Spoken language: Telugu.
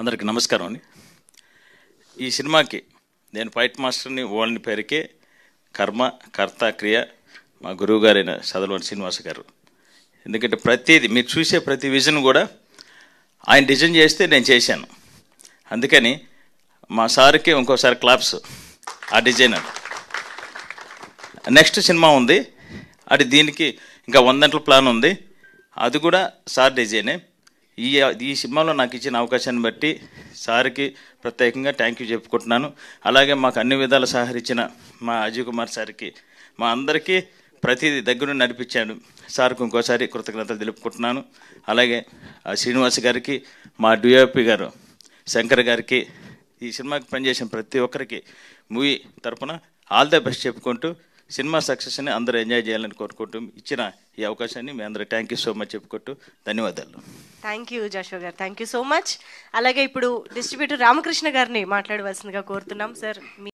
అందరికి నమస్కారం అండి ఈ సినిమాకి నేను ఫైట్ మాస్టర్ని వాళ్ళని పేరుకే కర్మ కర్త క్రియ మా గురువు గారైన సదలవాణి శ్రీనివాస గారు ఎందుకంటే ప్రతిది మీరు చూసే ప్రతి విజన్ కూడా ఆయన డిజైన్ చేస్తే నేను చేశాను అందుకని మా సార్కి ఇంకోసారి క్లాప్స్ ఆ డిజైనర్ నెక్స్ట్ సినిమా ఉంది అది దీనికి ఇంకా వందంటల ప్లాన్ ఉంది అది కూడా సార్ డిజైనే ఈ ఈ సినిమాలో నాకు ఇచ్చిన అవకాశాన్ని బట్టి సార్కి ప్రత్యేకంగా థ్యాంక్ యూ చెప్పుకుంటున్నాను అలాగే మాకు అన్ని విధాలు సహకరించిన మా అజయ్ కుమార్ సార్కి మా అందరికీ ప్రతిదీ దగ్గర నడిపించాడు సార్కు ఇంకోసారి కృతజ్ఞతలు తెలుపుకుంటున్నాను అలాగే శ్రీనివాస్ గారికి మా డిఓపి గారు శంకర్ గారికి ఈ సినిమాకి పనిచేసిన ప్రతి ఒక్కరికి మూవీ తరఫున ఆల్ ద బెస్ట్ చెప్పుకుంటూ సినిమా సక్సెస్ని అందరూ ఎంజాయ్ చేయాలని కోరుకుంటూ ఇచ్చిన ఈ అవకాశాన్ని మీ అందరూ థ్యాంక్ యూ సో మచ్ చెప్పుకుంటూ ధన్యవాదాలు థ్యాంక్ యూ జాషో గారు థ్యాంక్ యూ సో మచ్ అలాగే ఇప్పుడు డిస్ట్రిబ్యూటర్ రామకృష్ణ గారిని మాట్లాడవలసిందిగా కోరుతున్నాం సార్